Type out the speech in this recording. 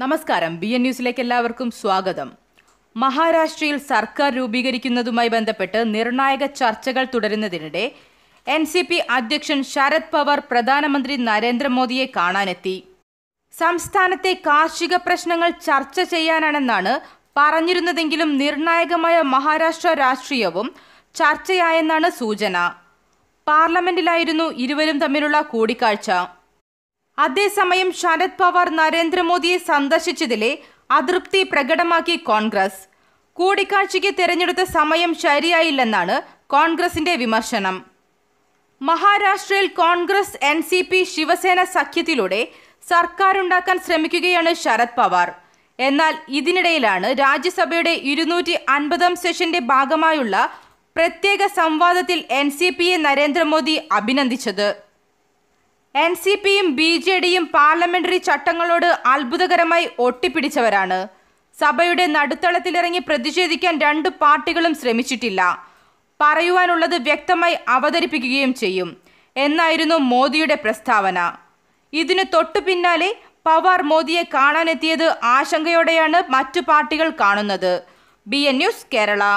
നമസ്കാരം B N ന്യൂസിലേക്ക് എല്ലാവർക്കും സ്വാഗതം മഹാരാഷ്ട്രയിൽ സർക്കാർ രൂപീകരിക്കുന്നതുമായി ബന്ധപ്പെട്ട് നിർണായക ചർച്ചകൾ തുടരുന്നതിനിടെ എൻ സി പി അധ്യക്ഷൻ ശരത് പവാർ പ്രധാനമന്ത്രി നരേന്ദ്രമോദിയെ കാണാനെത്തി സംസ്ഥാനത്തെ കാർഷിക പ്രശ്നങ്ങൾ ചർച്ച ചെയ്യാനാണെന്നാണ് പറഞ്ഞിരുന്നതെങ്കിലും നിർണായകമായ മഹാരാഷ്ട്ര രാഷ്ട്രീയവും ചർച്ചയായെന്നാണ് സൂചന പാർലമെന്റിലായിരുന്നു ഇരുവരും തമ്മിലുള്ള കൂടിക്കാഴ്ച അതേസമയം ശരത് പവാർ നരേന്ദ്രമോദിയെ സന്ദർശിച്ചതിലെ അതൃപ്തി പ്രകടമാക്കി കോൺഗ്രസ് കൂടിക്കാഴ്ചയ്ക്ക് തെരഞ്ഞെടുത്ത സമയം ശരിയായില്ലെന്നാണ് കോൺഗ്രസിന്റെ വിമർശനം മഹാരാഷ്ട്രയിൽ Congress N C P Shiv Sena സഖ്യത്തിലൂടെ സർക്കാരുണ്ടാക്കാൻ ശ്രമിക്കുകയാണ് ശരത് പവാർ എന്നാൽ ഇതിനിടയിലാണ് രാജ്യസഭയുടെ ഇരുന്നൂറ്റി അൻപതാം സെഷന്റെ ഭാഗമായുള്ള പ്രത്യേക സംവാദത്തിൽ എൻ സി പിയെ നരേന്ദ്രമോദി അഭിനന്ദിച്ചത് എൻ സി പിയും ബി ജെ ഡിയും പാർലമെന്ററി ചട്ടങ്ങളോട് അത്ഭുതകരമായി ഒട്ടിപ്പിടിച്ചവരാണ് സഭയുടെ നടുത്തളത്തിലിറങ്ങി പ്രതിഷേധിക്കാൻ രണ്ട് പാർട്ടികളും ശ്രമിച്ചിട്ടില്ല പറയുവാനുള്ളത് വ്യക്തമായി അവതരിപ്പിക്കുകയും ചെയ്യും എന്നായിരുന്നു മോദിയുടെ പ്രസ്താവന ഇതിനു തൊട്ടു പിന്നാലെ പവാർ മോദിയെ കാണാനെത്തിയത് ആശങ്കയോടെയാണ് മറ്റു പാർട്ടികൾ കാണുന്നത് ബി എൻ ന്യൂസ് കേരള